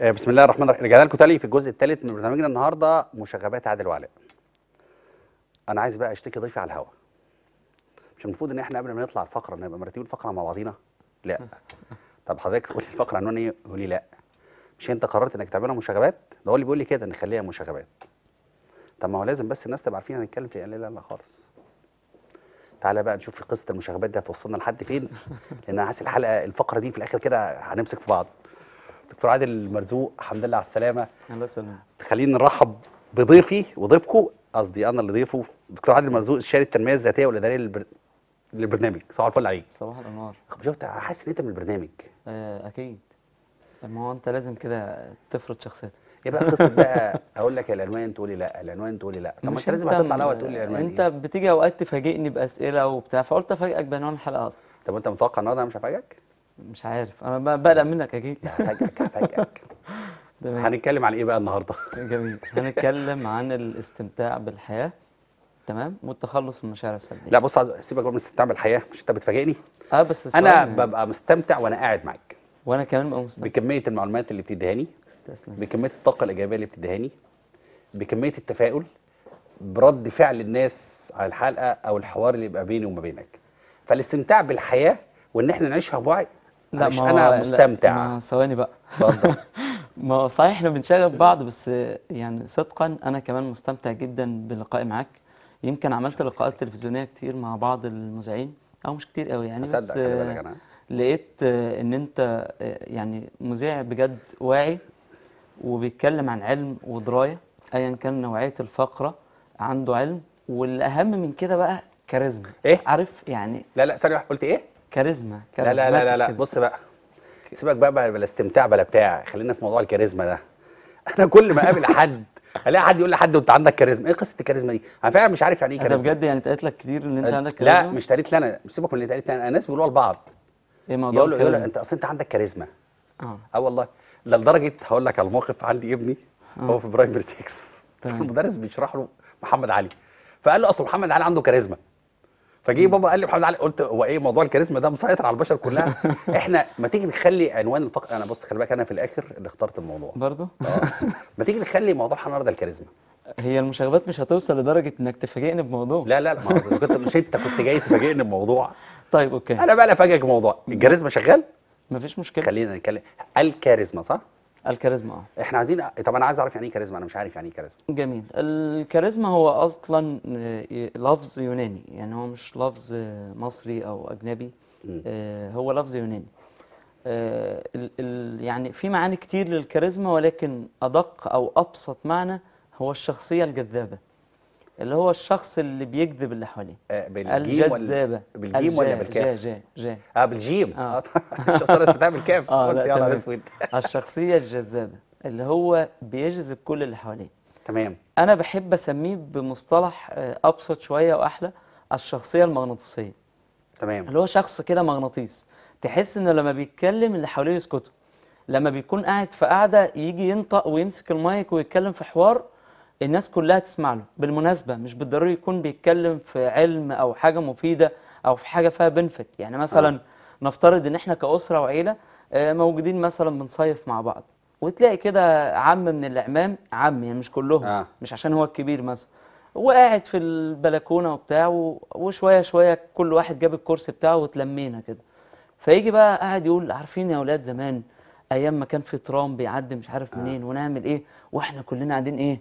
آه، بسم الله الرحمن الرحيم رجعنا لكم تاني في الجزء الثالث من برنامجنا النهارده مشاغبات عادل وعلاء. انا عايز بقى اشتكي ضيفي على الهوا. مش المفروض ان احنا قبل ما نطلع الفقره نبقى مرتبين الفقره مع بعضينا؟ لا. طب حضرتك تقول لي الفقره عنوان ايه؟ يقول لي لا. مش انت قررت انك تعملها مشاغبات؟ ده هو اللي بيقول لي كده نخليها مشاغبات. طب ما هو لازم بس الناس تبقى عارفين هنتكلم في إيه. لا لا لا خالص. تعالى بقى نشوف قصه المشاغبات دي هتوصلنا لحد فين؟ لان انا حاسس الحلقه الفقره دي في الاخر كده هنمسك في بعض. دكتور عادل مرزوق الحمد لله على السلامه الله يسلمك خلينا نرحب بضيفي وضيفكم قصدي انا اللي ضيفه دكتور عادل مرزوق استشاري التنميه الذاتيه والاداريه للبر... للبرنامج صباح الفل عليك صباح الانوار طب شفت حاسس ان انت من البرنامج آه اكيد ما هو انت لازم كده تفرض شخصيتك يبقى قصه بقى اقول لك العنوان تقولي لا العنوان تقولي لا طب ما لازم هتطلع الاول تقولي العنوان انت إيه؟ بتيجي اوقات تفاجئني باسئله وبتاع فقلت افاجئك بعنوان الحلقه اصلا طب انت متوقع النهارده انا مش هفاجئك مش عارف انا بقلق منك اكيد هفاجئك هفاجئك هنتكلم عن ايه بقى النهارده جميل هنتكلم عن الاستمتاع بالحياه تمام والتخلص من المشاعر السلبيه لا بص سيبك بقى من الاستمتاع بالحياه مش انت بتفاجئني اه بس انا ببقى مستمتع وانا قاعد معاك وانا كمان ببقى مستمتع بكميه المعلومات اللي تسلم بكميه الطاقه الايجابيه اللي لي بكميه التفاؤل برد فعل الناس على الحلقه او الحوار اللي يبقى بيني وما بينك فالاستمتاع بالحياه وان احنا نعيشها بوعي لا مش ما انا مستمتع ما ثواني بقى اتفضل ما صحيح احنا بنشغل بعض بس يعني صدقا انا كمان مستمتع جدا بلقائي معاك يمكن عملت لقاءات تلفزيونيه كتير مع بعض المذيعين او مش كتير قوي يعني بس لقيت ان انت يعني مذيع بجد واعي وبيتكلم عن علم ودرايه ايا كان نوعيه الفقره عنده علم والاهم من كده بقى كاريزما ايه عارف يعني لا لا ثانيه واحده قلت ايه كاريزما لا لا لا لا, لا. بص بقى سيبك بقى بلا استمتاع بلا بتاع خلينا في موضوع الكاريزما ده انا كل ما اقابل حد الاقي حد يقول لحد انت عندك كاريزما ايه قصه الكاريزما دي انا فعلا مش عارف يعني ايه كاريزما انت بجد يعني اتقالت لك كتير ان انت عندك كاريزما لا مش اتقالت لي انا سيبك من اللي اتقالت لي انا الناس بيقولوها لبعض ايه موضوع يقول يقول انت اصل انت عندك كاريزما اه اه والله لدرجه هقول لك على موقف عندي ابني أوه. هو في برايمري 6 المدرس بيشرح له محمد علي فقال له اصل محمد علي عنده كاريزما فجي بابا قال لي محمد علي قلت هو ايه موضوع الكاريزما ده مسيطر على البشر كلها احنا ما تيجي نخلي عنوان الفقر انا بص خلي بالك انا في الاخر اللي اخترت الموضوع برضه آه. ما تيجي نخلي موضوع النهارده الكاريزما هي المشاغبات مش هتوصل لدرجه انك تفاجئني بموضوع لا لا ما كنت مش انت كنت جاي تفاجئني بموضوع طيب اوكي انا بقى افاجئك بموضوع الكاريزما شغال مفيش مشكله خلينا نتكلم الكاريزما صح الكاريزما اه احنا عايزين طب انا عايز اعرف يعني ايه كاريزما انا مش عارف يعني ايه كاريزما جميل الكاريزما هو اصلا آه، لفظ يوناني يعني هو مش لفظ آه، مصري او اجنبي م. آه، هو لفظ يوناني يعني في معاني كتير للكاريزما ولكن ادق او ابسط معنى هو الشخصيه الجذابه اللي هو الشخص اللي بيكذب اللي حواليه آه، الجذابه بالجيم ولا بالكاف؟ جا جا جا اه بالجيم اه الشخصيه بتاع بالكاف قلت يا اسود الشخصيه الجذابه اللي هو بيجذب كل اللي حواليه تمام انا بحب اسميه بمصطلح آه، ابسط شويه واحلى الشخصيه المغناطيسيه تمام اللي هو شخص كده مغناطيس تحس انه لما بيتكلم اللي حواليه يسكتوا لما بيكون قاعد في قاعده يجي ينطق ويمسك المايك ويتكلم في حوار الناس كلها تسمع له بالمناسبة مش بالضروري يكون بيتكلم في علم أو حاجة مفيدة أو في حاجة فيها بنفت يعني مثلا آه. نفترض إن إحنا كأسرة وعيلة آه، موجودين مثلا بنصيف مع بعض وتلاقي كده عم من العمام عم يعني مش كلهم آه. مش عشان هو الكبير مثلا وقاعد في البلكونه وبتاع وشويه شويه كل واحد جاب الكرسي بتاعه وتلمينا كده فيجي بقى قاعد يقول عارفين يا اولاد زمان ايام ما كان في ترام بيعدي مش عارف آه. منين ونعمل ايه واحنا كلنا قاعدين ايه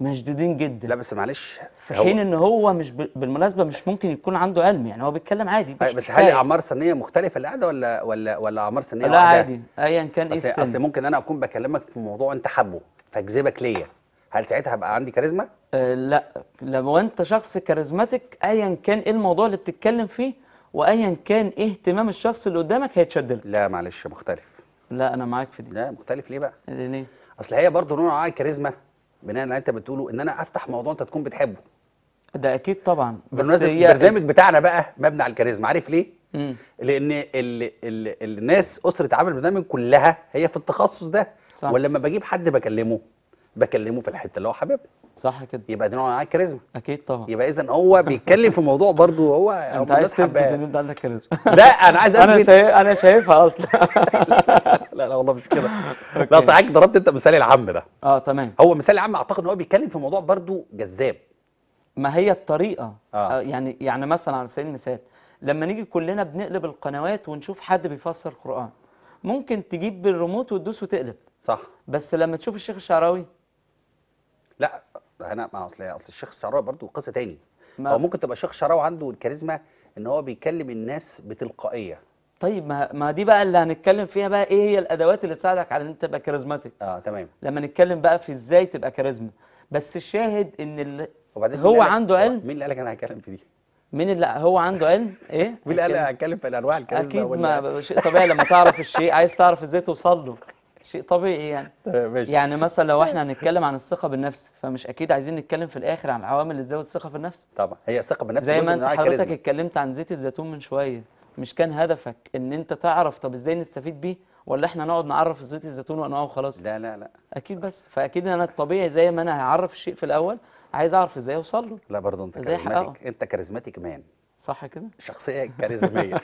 مشدودين جدا لا بس معلش في حين ان هو مش ب... بالمناسبه مش ممكن يكون عنده علم يعني هو بيتكلم عادي طيب، بس هل اعمار سنيه مختلفه اللي قاعده ولا ولا ولا اعمار سنيه لا عادي ايا كان ايه السن اصل ممكن انا اكون بكلمك في موضوع انت حابه فاجذبك ليا هل ساعتها هبقى عندي كاريزما؟ أه لا لو انت شخص كاريزماتيك ايا كان ايه الموضوع اللي بتتكلم فيه وايا كان ايه اهتمام الشخص اللي قدامك هيتشد لك لا معلش مختلف لا انا معاك في دي لا مختلف ليه بقى؟ ليه؟ اصل هي برضه نوع كاريزما بناء على انت بتقوله ان انا افتح موضوع انت تكون بتحبه ده اكيد طبعا بس هي البرنامج بتاعنا بقى مبني على الكاريزما عارف ليه مم. لان الـ الـ الـ الناس اسره عامل البرنامج كلها هي في التخصص ده صح. ولما بجيب حد بكلمه بكلمه في الحته اللي هو حاببها صح كده يبقى ده نوع من الكاريزما اكيد طبعا يبقى اذا هو بيتكلم في موضوع برضه هو انت عايز تثبت ان انت عندك كاريزما لا انا عايز اثبت انا شايف انا شايفها اصلا لا لا والله مش كده لا حضرتك ضربت انت مثال العم ده اه تمام هو مثال العم اعتقد ان هو بيتكلم في موضوع برضه جذاب ما هي الطريقه آه. آه، يعني يعني مثلا على سبيل المثال لما نيجي كلنا بنقلب القنوات ونشوف حد بيفسر قران ممكن تجيب بالريموت وتدوس وتقلب صح بس لما تشوف الشيخ الشعراوي لا انا ما اصل اصل الشيخ الشعراوي برضه قصه تاني هو ممكن تبقى الشيخ الشعراوي عنده الكاريزما ان هو بيكلم الناس بتلقائيه طيب ما ما دي بقى اللي هنتكلم فيها بقى ايه هي الادوات اللي تساعدك على ان انت تبقى كاريزماتيك اه تمام لما نتكلم بقى في ازاي تبقى كاريزما بس الشاهد ان ال... هو عنده علم مين اللي قالك انا هتكلم في دي مين اللي هو عنده علم ايه مين اللي قال هتكلم في الانواع الكاريزما اكيد ما شيء طبيعي لما تعرف الشيء عايز تعرف ازاي توصل له شيء طبيعي يعني ماشي. يعني مثلا لو احنا هنتكلم عن الثقه بالنفس فمش اكيد عايزين نتكلم في الاخر عن العوامل اللي تزود الثقه في النفس طبعا هي الثقه بالنفس زي ما انت حضرتك اتكلمت عن زيت الزيتون من شويه مش كان هدفك ان انت تعرف طب ازاي نستفيد بيه ولا احنا نقعد نعرف زيت الزيتون وانواعه وخلاص لا لا لا اكيد بس فاكيد انا الطبيعي زي ما انا هعرف الشيء في الاول عايز اعرف ازاي اوصل له لا برضه انت كاريزماتيك انت كاريزماتيك مان صح كده؟ شخصية كاريزمية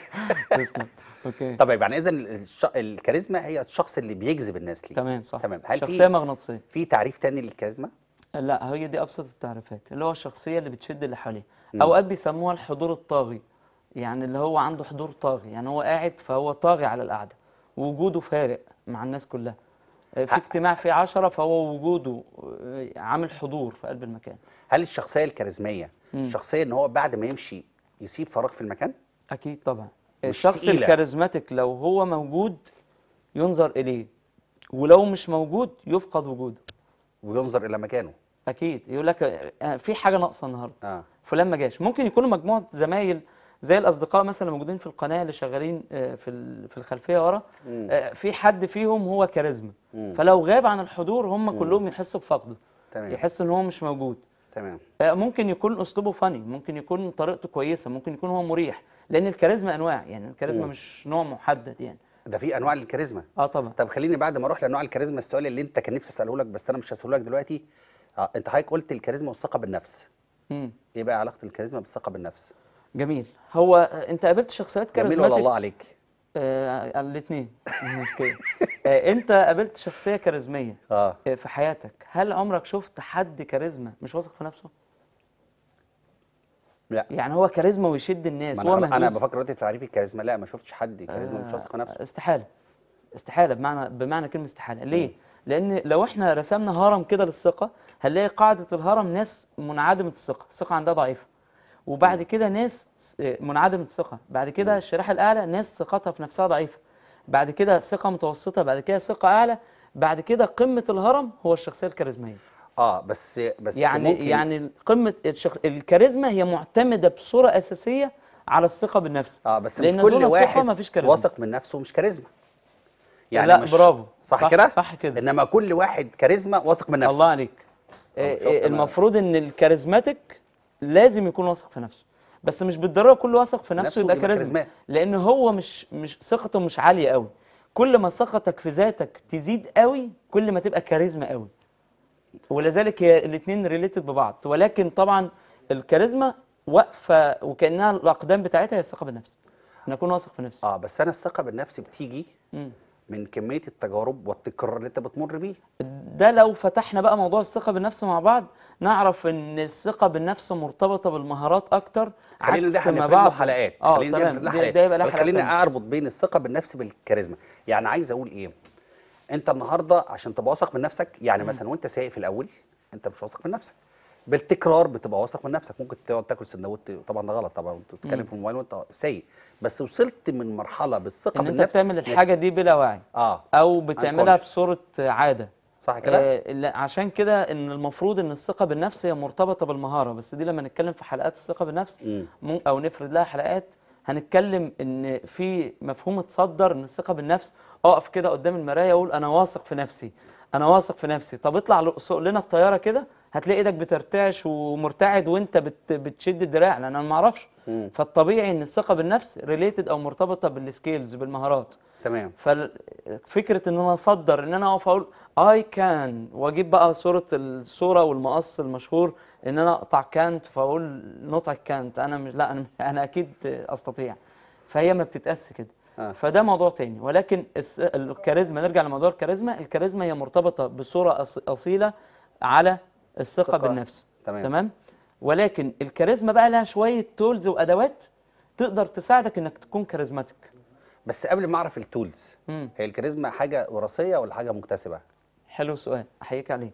اوكي طب يعني اذا الش... الكاريزما هي الشخص اللي بيجذب الناس ليه تمام صح تمام هل شخصية مغناطيسية في تعريف تاني للكاريزما؟ لا هي دي ابسط التعريفات اللي هو الشخصية اللي بتشد اللي حواليها اوقات بيسموها الحضور الطاغي يعني اللي هو عنده حضور طاغي يعني هو قاعد فهو طاغي على القعدة وجوده فارق مع الناس كلها آه، في اجتماع فيه 10 فهو وجوده آه، عامل حضور في قلب المكان هل الشخصيه الكاريزميه الشخصيه ان هو بعد ما يمشي يسيب فراغ في المكان اكيد طبعا الشخص تقيلة. الكاريزماتيك لو هو موجود ينظر اليه ولو مش موجود يفقد وجوده وينظر الى مكانه اكيد يقول لك آه، في حاجه ناقصه النهارده آه. فلان ما جاش ممكن يكونوا مجموعه زمايل زي الاصدقاء مثلا موجودين في القناه اللي شغالين آه، في في الخلفيه ورا آه، في حد فيهم هو كاريزما فلو غاب عن الحضور هم كلهم يحسوا بفقده تمام. يحس ان هو مش موجود تمام آه، ممكن يكون اسلوبه فاني ممكن يكون طريقته كويسه ممكن يكون هو مريح لان الكاريزما انواع يعني الكاريزما مش نوع محدد يعني ده في انواع للكاريزما اه طبعا طب خليني بعد ما اروح لانواع الكاريزما السؤال اللي انت كان نفسي اساله لك بس انا مش هساله لك دلوقتي آه انت حضرتك قلت الكاريزما والثقه بالنفس امم ايه بقى علاقه الكاريزما بالثقه بالنفس جميل هو انت قابلت شخصيات كاريزماتيك جميل والله عليك آه الاثنين اوكي آه انت قابلت شخصيه كاريزميه آه. اه في حياتك هل عمرك شفت حد كاريزما مش واثق في نفسه لا يعني هو كاريزما ويشد الناس هو انا بفكر دلوقتي تعريف الكاريزما لا ما شفتش حد كاريزما آه مش واثق في آه، نفسه استحاله استحاله بمعنى بمعنى كلمه استحاله ليه م. لان لو احنا رسمنا هرم كده للثقه هنلاقي قاعده الهرم ناس منعدمه الثقه الثقه عندها ضعيفه وبعد كده ناس منعدمه الثقه بعد كده الشريحه الاعلى ناس ثقتها في نفسها ضعيفه بعد كده ثقه متوسطه بعد كده ثقه اعلى بعد كده قمه الهرم هو الشخصيه الكاريزمائيه اه بس بس يعني ممكن... يعني قمه الشخ... الكاريزما هي معتمده بصوره اساسيه على الثقه بالنفس اه بس لأن مش كل واحد مفيش كاريزما واثق من نفسه مش كاريزما يعني لا مش... برافو صح, صح كده صح كده انما كل واحد كاريزما واثق من نفسه الله عليك آه، آه، المفروض ان الكاريزماتيك لازم يكون واثق في نفسه بس مش بالضروره كل واثق في نفسه يبقى كاريزما لان هو مش مش ثقته مش عاليه قوي كل ما ثقتك في ذاتك تزيد قوي كل ما تبقى كاريزما قوي ولذلك هي الاثنين ريليتد ببعض ولكن طبعا الكاريزما واقفه وكانها الاقدام بتاعتها هي الثقه بالنفس نكون اكون واثق في نفسي اه بس انا الثقه بالنفس بتيجي مم. من كميه التجارب والتكرار اللي انت بتمر بيه ده لو فتحنا بقى موضوع الثقه بالنفس مع بعض نعرف ان الثقه بالنفس مرتبطه بالمهارات اكتر ده احنا بعض حلقات آه، خلينا تمام ده يبقى لها خليني اربط بين الثقه بالنفس بالكاريزما يعني عايز اقول ايه انت النهارده عشان تبقى واثق من نفسك يعني مثلا وانت سايق في الاول انت مش واثق من نفسك بالتكرار بتبقى واثق من نفسك ممكن تقعد تاكل سندوتش طبعا ده غلط طبعا انت بتتكلم في الموبايل وانت سيء بس وصلت من مرحله بالثقه إن انت بتعمل يعني الحاجه دي بلا وعي اه او بتعملها بصوره عاده صح كده؟ آه عشان كده ان المفروض ان الثقه بالنفس هي مرتبطه بالمهاره بس دي لما نتكلم في حلقات الثقه بالنفس او نفرد لها حلقات هنتكلم ان في مفهوم اتصدر ان الثقه بالنفس اقف كده قدام المرايه اقول انا واثق في نفسي انا واثق في نفسي طب اطلع لنا الطياره كده هتلاقي ايدك بترتعش ومرتعد وانت بتشد الدراع لان انا ما اعرفش فالطبيعي ان الثقه بالنفس ريليتد او مرتبطه بالسكيلز بالمهارات تمام ففكره ان انا اصدر ان انا اقف اقول اي كان واجيب بقى صوره الصوره والمقص المشهور ان انا اقطع كانت فاقول نطع كانت انا مش لا انا انا اكيد استطيع فهي ما بتتقاس كده آه. فده موضوع تاني ولكن الكاريزما نرجع لموضوع الكاريزما الكاريزما هي مرتبطه بصوره اصيله على الثقه بالنفس تمام. تمام ولكن الكاريزما بقى لها شويه تولز وادوات تقدر تساعدك انك تكون كاريزماتيك بس قبل ما اعرف التولز مم. هي الكاريزما حاجه وراثيه ولا حاجه مكتسبه حلو سؤال احييك عليه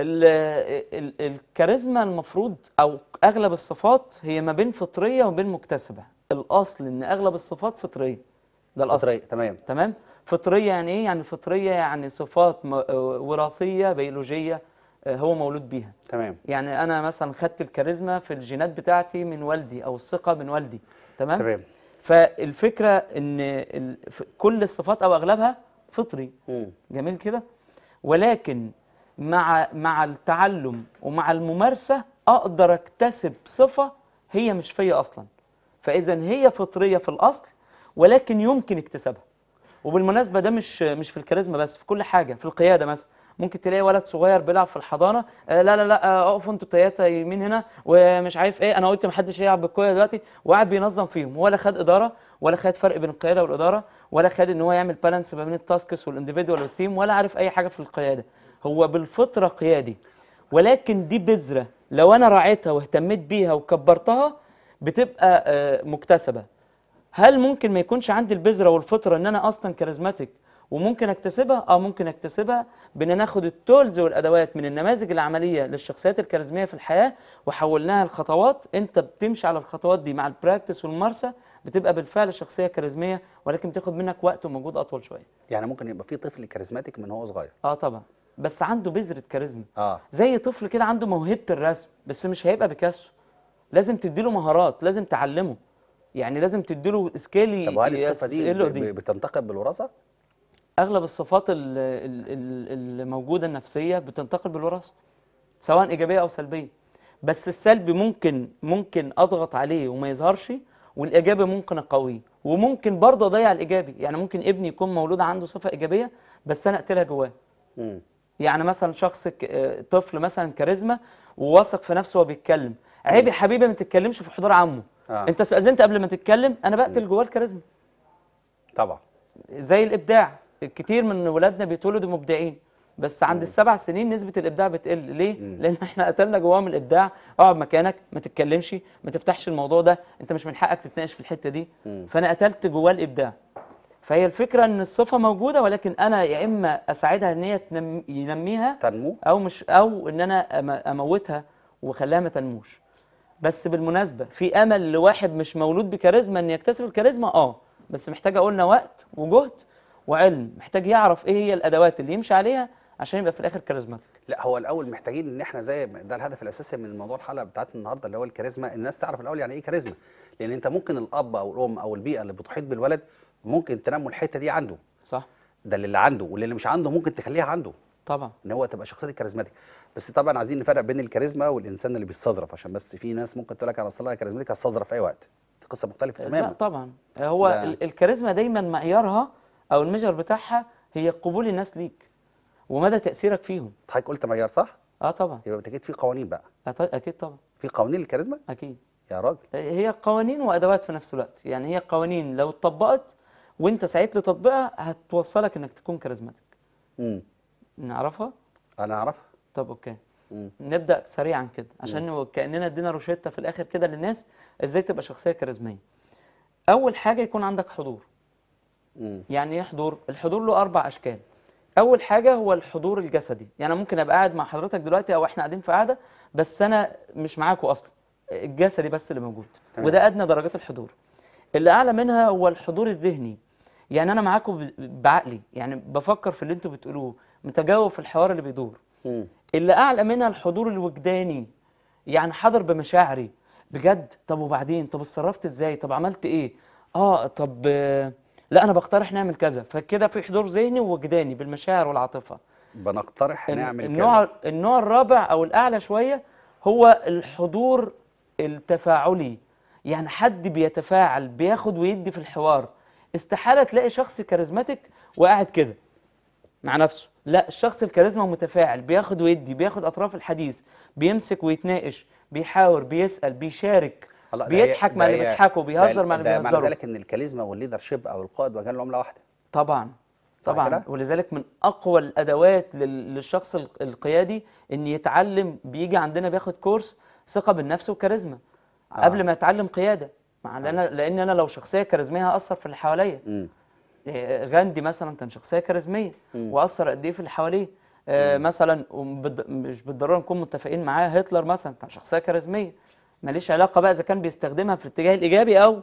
الكاريزما المفروض او اغلب الصفات هي ما بين فطريه وما بين مكتسبه الاصل ان اغلب الصفات فطريه ده الاصل فطريه تمام تمام فطريه يعني ايه يعني فطريه يعني صفات آه، وراثيه بيولوجيه هو مولود بيها تمام يعني انا مثلا خدت الكاريزما في الجينات بتاعتي من والدي او الثقه من والدي تمام تمام فالفكره ان كل الصفات او اغلبها فطري م. جميل كده ولكن مع مع التعلم ومع الممارسه اقدر اكتسب صفه هي مش فيا اصلا فاذا هي فطريه في الاصل ولكن يمكن اكتسابها وبالمناسبه ده مش مش في الكاريزما بس في كل حاجه في القياده مثلا ممكن تلاقي ولد صغير بيلعب في الحضانه آه، لا لا لا آه، اقفوا انتوا التلاته يمين هنا ومش عارف ايه انا قلت محدش يلعب بالكوره دلوقتي وقاعد بينظم فيهم ولا خد اداره ولا خد فرق بين القياده والاداره ولا خد ان هو يعمل بالانس ما بين التاسكس والانديفيدوال والتيم ولا عارف اي حاجه في القياده هو بالفطره قيادي ولكن دي بذره لو انا راعيتها واهتميت بيها وكبرتها بتبقى آه، مكتسبه هل ممكن ما يكونش عندي البذره والفطره ان انا اصلا كاريزماتيك وممكن اكتسبها او ممكن اكتسبها بان ناخد التولز والادوات من النماذج العمليه للشخصيات الكاريزميه في الحياه وحولناها لخطوات انت بتمشي على الخطوات دي مع البراكتس والممارسه بتبقى بالفعل شخصيه كاريزميه ولكن بتاخد منك وقت ومجهود اطول شويه يعني ممكن يبقى في طفل كاريزماتيك من هو صغير اه طبعا بس عنده بذره كاريزما آه. زي طفل كده عنده موهبه الرسم بس مش هيبقى بيكاسو لازم تديله مهارات لازم تعلمه يعني لازم تديله سكيل طب هل الصفه دي, دي بتنتقل بالوراثه اغلب الصفات الموجوده النفسيه بتنتقل بالوراثه سواء ايجابيه او سلبيه بس السلبي ممكن ممكن اضغط عليه وما يظهرش والايجابي ممكن اقويه وممكن برضه اضيع الايجابي يعني ممكن ابني يكون مولود عنده صفه ايجابيه بس انا اقتلها جواه يعني مثلا شخص آه، طفل مثلا كاريزما وواثق في نفسه وهو بيتكلم عيب يا حبيبي ما تتكلمش في حضور عمه آه. انت استاذنت قبل ما تتكلم انا بقتل جواه الكاريزما طبعا زي الابداع كتير من ولادنا بيتولدوا مبدعين بس عند السبع سنين نسبه الابداع بتقل ليه مم. لان احنا قتلنا جواهم الابداع اقعد مكانك ما تتكلمش ما تفتحش الموضوع ده انت مش من حقك تتناقش في الحته دي مم. فانا قتلت جواه الابداع فهي الفكره ان الصفه موجوده ولكن انا يا اما اساعدها ان هي تنم... ينميها تنمو او مش او ان انا أم... اموتها واخليها ما تنموش بس بالمناسبه في امل لواحد مش مولود بكاريزما ان يكتسب الكاريزما اه بس محتاج اقولنا وقت وجهد وعلم محتاج يعرف ايه هي الادوات اللي يمشي عليها عشان يبقى في الاخر كاريزماتيك لا هو الاول محتاجين ان احنا زي ده الهدف الاساسي من موضوع الحلقه بتاعت النهارده اللي هو الكاريزما الناس تعرف الاول يعني ايه كاريزما لان انت ممكن الاب او الام او البيئه اللي بتحيط بالولد ممكن تنموا الحته دي عنده صح ده اللي عنده واللي مش عنده ممكن تخليها عنده طبعا ان هو تبقى شخصيه كاريزماتيك بس طبعا عايزين نفرق بين الكاريزما والانسان اللي بيستظرف عشان بس في ناس ممكن تقول لك انا اصل انا كاريزماتيك هستظرف اي وقت قصه مختلفه تماما لا طبعا هو الكاريزما دايما معيارها او الميجر بتاعها هي قبول الناس ليك ومدى تاثيرك فيهم حضرتك قلت معيار صح اه طبعا يبقى اكيد في قوانين بقى آه، طيب، اكيد طبعا في قوانين للكاريزما اكيد يا راجل آه، هي قوانين وادوات في نفس الوقت يعني هي قوانين لو اتطبقت وانت سعيت لتطبيقها هتوصلك انك تكون كاريزماتيك امم نعرفها انا اعرفها طب اوكي مم. نبدا سريعا كده عشان مم. كاننا ادينا روشته في الاخر كده للناس ازاي تبقى شخصيه كاريزميه اول حاجه يكون عندك حضور مم. يعني إيه حضور؟ الحضور له أربع أشكال أول حاجة هو الحضور الجسدي يعني ممكن أبقى قاعد مع حضرتك دلوقتي أو إحنا قاعدين في قاعده بس أنا مش معاكوا أصلا الجسدي بس اللي موجود تمام. وده أدنى درجات الحضور اللي أعلى منها هو الحضور الذهني يعني أنا معاكم بعقلي يعني بفكر في اللي أنتوا بتقولوه متجاوب في الحوار اللي بيدور مم. اللي أعلى منها الحضور الوجداني يعني حاضر بمشاعري بجد طب وبعدين طب اتصرفت ازاي طب عملت ايه اه طب آه لا انا بقترح نعمل كذا فكده في حضور ذهني ووجداني بالمشاعر والعاطفه بنقترح نعمل النوع كذا النوع الرابع او الاعلى شويه هو الحضور التفاعلي يعني حد بيتفاعل بياخد ويدي في الحوار استحاله تلاقي شخص كاريزماتيك وقاعد كده مع نفسه لا الشخص الكاريزما متفاعل بياخد ويدي بياخد اطراف الحديث بيمسك ويتناقش بيحاور بيسال بيشارك بيضحك مع اللي بيضحكوا بيهزر مع اللي بيهزروا معنى ذلك ان الكاريزما والليدر شيب او القائد وكان عمله واحده طبعا طبعا ولذلك من اقوى الادوات للشخص القيادي ان يتعلم بيجي عندنا بياخد كورس ثقه بالنفس وكاريزما آه. قبل ما يتعلم قياده مع آه. لأن, لان انا لو شخصيه كاريزميه هاثر في اللي حواليا آه، غاندي مثلا كان شخصيه كاريزميه واثر قد ايه في اللي حواليه آه مثلا مش بالضروره نكون متفقين معاه هتلر مثلا كان شخصيه كاريزميه ماليش علاقه بقى اذا كان بيستخدمها في الاتجاه الايجابي او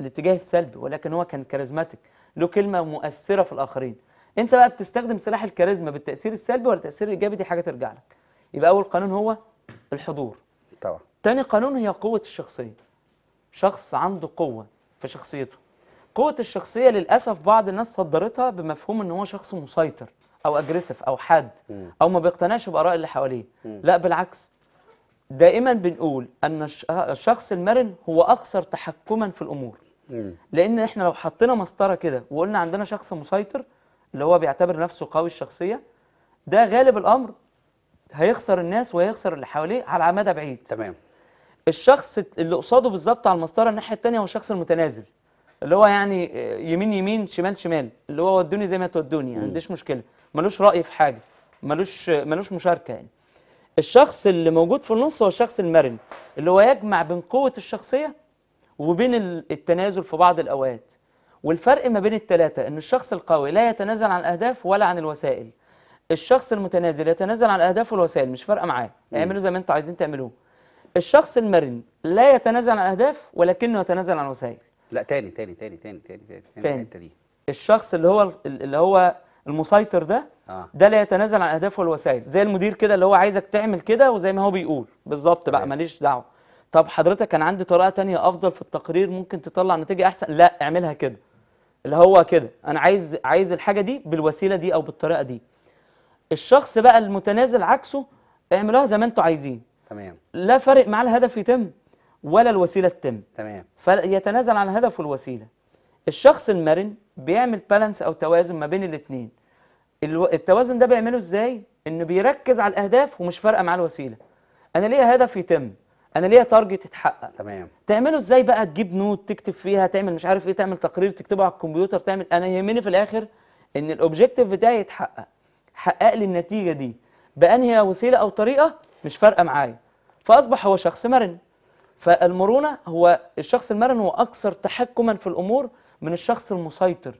الاتجاه السلبي ولكن هو كان كاريزماتيك له كلمه مؤثره في الاخرين انت بقى بتستخدم سلاح الكاريزما بالتاثير السلبي ولا التاثير الايجابي دي حاجه ترجع لك يبقى اول قانون هو الحضور طبعا تاني قانون هي قوه الشخصيه شخص عنده قوه في شخصيته قوه الشخصيه للاسف بعض الناس صدرتها بمفهوم ان هو شخص مسيطر او اجريسيف او حاد او ما بيقتنعش باراء اللي حواليه لا بالعكس دائما بنقول أن الشخص المرن هو أكثر تحكما في الأمور لأن إحنا لو حطينا مسطرة كده وقلنا عندنا شخص مسيطر اللي هو بيعتبر نفسه قوي الشخصية ده غالب الأمر هيخسر الناس وهيخسر اللي حواليه على مدى بعيد تمام الشخص اللي قصاده بالظبط على المسطره الناحيه الثانيه هو الشخص المتنازل اللي هو يعني يمين يمين شمال شمال اللي هو ودوني زي ما تودوني يعني ما عنديش مشكله ملوش راي في حاجه ملوش ملوش مشاركه يعني الشخص اللي موجود في النص هو الشخص المرن اللي هو يجمع بين قوة الشخصية وبين التنازل في بعض الأوقات والفرق ما بين الثلاثة أن الشخص القوي لا يتنازل عن الأهداف ولا عن الوسائل الشخص المتنازل يتنازل عن الأهداف والوسائل مش فارقة معاه اعملوا زي ما انتوا عايزين تعملوه الشخص المرن لا يتنازل عن الأهداف ولكنه يتنازل عن الوسائل لا تاني تاني تاني تاني تاني تاني, تاني. تاني, تاني. الشخص اللي هو اللي هو المسيطر ده آه. ده لا يتنازل عن الاهداف والوسائل زي المدير كده اللي هو عايزك تعمل كده وزي ما هو بيقول بالظبط بقى أيوه. ماليش دعوه طب حضرتك كان عندي طريقه تانية افضل في التقرير ممكن تطلع نتيجه احسن لا اعملها كده اللي هو كده انا عايز عايز الحاجه دي بالوسيله دي او بالطريقه دي الشخص بقى المتنازل عكسه اعملوها زي ما انتوا عايزين تمام لا فرق معاه الهدف يتم ولا الوسيله تتم تمام فيتنازل عن الهدف والوسيله الشخص المرن بيعمل بالانس او توازن ما بين الاثنين التوازن ده بيعمله ازاي انه بيركز على الاهداف ومش فارقه معاه الوسيله انا ليا هدف يتم انا ليا تارجت يتحقق تمام تعمله ازاي بقى تجيب نوت تكتب فيها تعمل مش عارف ايه تعمل تقرير تكتبه على الكمبيوتر تعمل انا يهمني في الاخر ان الاوبجيكتيف بتاعي يتحقق حقق لي النتيجه دي بانهي وسيله او طريقه مش فارقه معايا فاصبح هو شخص مرن فالمرونه هو الشخص المرن هو اكثر تحكما في الامور من الشخص المسيطر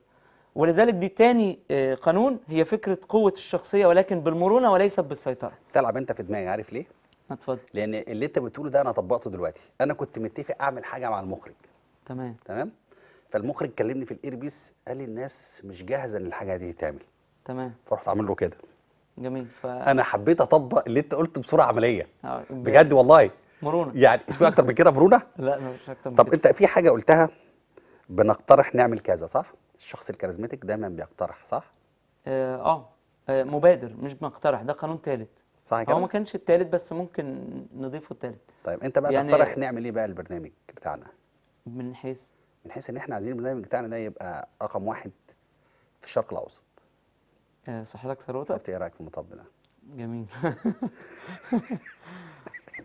ولذلك دي تاني آه، قانون هي فكرة قوة الشخصية ولكن بالمرونة وليست بالسيطرة تلعب انت في دماغي عارف ليه؟ اتفضل لان اللي انت بتقوله ده انا طبقته دلوقتي انا كنت متفق اعمل حاجة مع المخرج تمام تمام فالمخرج كلمني في الايربيس قال لي الناس مش جاهزة ان الحاجة دي تتعمل تمام فرحت عامل له كده جميل ف... انا حبيت اطبق اللي انت قلته بصوره عمليه آه، بجد والله مرونه يعني في اكتر من كده مرونه لا مش اكتر من طب كده. انت في حاجه قلتها بنقترح نعمل كذا صح؟ الشخص الكاريزماتيك دايما بيقترح صح؟ اه, آه, آه، مبادر مش بنقترح ده قانون ثالث صح كده؟ هو ما كانش الثالث بس ممكن نضيفه الثالث طيب انت بقى يعني تقترح نعمل ايه بقى البرنامج بتاعنا؟ من حيث من حيث ان احنا عايزين البرنامج بتاعنا ده يبقى رقم واحد في الشرق الاوسط آه، صحتك لك ثروتك؟ ايه رايك في المطب ده؟ جميل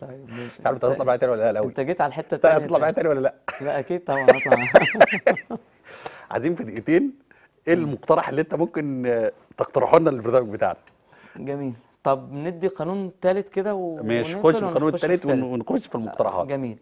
طيب ماشي تعرف انت هتطلع معايا تاني ولا لا الاول انت جيت على الحته الثانيه هتطلع معايا تاني ولا لا لا اكيد طبعا هطلع عايزين في دقيقتين ايه المقترح اللي انت ممكن تقترحه لنا للبرنامج بتاعنا جميل طب ندي قانون ثالث كده و... ماشي خش في القانون الثالث ونخش في المقترحات آه، جميل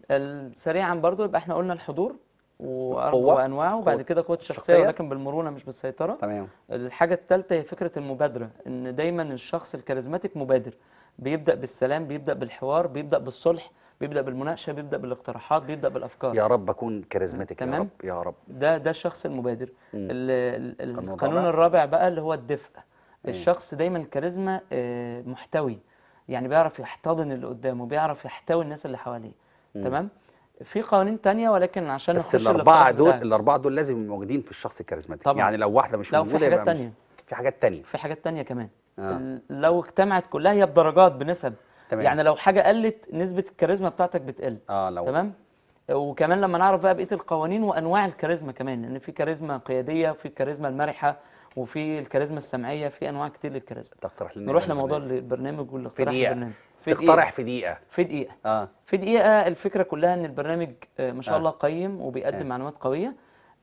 سريعا برضو يبقى احنا قلنا الحضور وانواعه وبعد كده قوه الشخصيه ولكن بالمرونه مش بالسيطره تمام الحاجه الثالثه هي فكره المبادره ان دايما الشخص الكاريزماتيك مبادر بيبدا بالسلام بيبدا بالحوار بيبدا بالصلح بيبدا بالمناقشه بيبدا بالاقتراحات بيبدا بالافكار يا رب اكون كاريزماتيك يا رب يا رب ده ده الشخص المبادر القانون الرابع بقى اللي هو الدفء الشخص دايما الكاريزما آه، محتوي يعني بيعرف يحتضن اللي قدامه بيعرف يحتوي الناس اللي حواليه تمام في قوانين تانية ولكن عشان بس نخش الاربعه دول الاربعه دول لازم موجودين في الشخص الكاريزماتيك يعني لو واحده مش موجوده في حاجات تانية في حاجات تانية في حاجات تانية كمان آه. لو اجتمعت كلها هي بدرجات بنسب تمام. يعني لو حاجه قلت نسبه الكاريزما بتاعتك بتقل اه لو تمام وكمان لما نعرف بقى بقيه القوانين وانواع الكاريزما كمان لان في كاريزما قياديه وفي الكاريزما المرحه وفي الكاريزما السمعيه في انواع كتير للكاريزما تقترح لنا نروح لموضوع البرنامج والاقتراح البرنامج في تقترح في دقيقه في دقيقه اه في دقيقه الفكره كلها ان البرنامج آه، ما شاء آه. الله قيم وبيقدم آه. معلومات قويه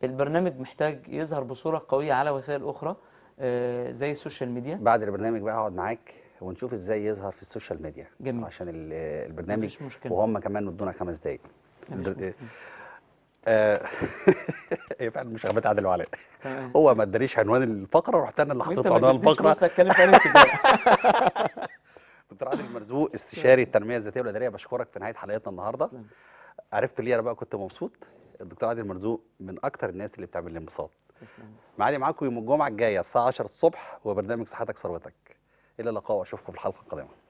البرنامج محتاج يظهر بصوره قويه على وسائل اخرى آه، زي السوشيال ميديا بعد البرنامج بقى هقعد معاك ونشوف ازاي يظهر في السوشيال ميديا جميل. عشان البرنامج مفيش مشكلة. وهم كمان ادونا خمس دقايق هي آه، فعلا مش غابات عادل وعلاء هو ما اداليش عنوان الفقره رحت انا اللي حطيت عنوان الفقره انت اتكلم في دكتور عادل مرزوق استشاري التنميه الذاتيه والاداريه بشكرك في نهايه حلقتنا النهارده عرفت ليه انا بقى كنت مبسوط الدكتور عادل مرزوق من اكتر الناس اللي بتعمل لي انبساط معالي معاكم يوم الجمعه الجايه الساعه 10 الصبح وبرنامج صحتك ثروتك الى اللقاء واشوفكم في الحلقه القادمه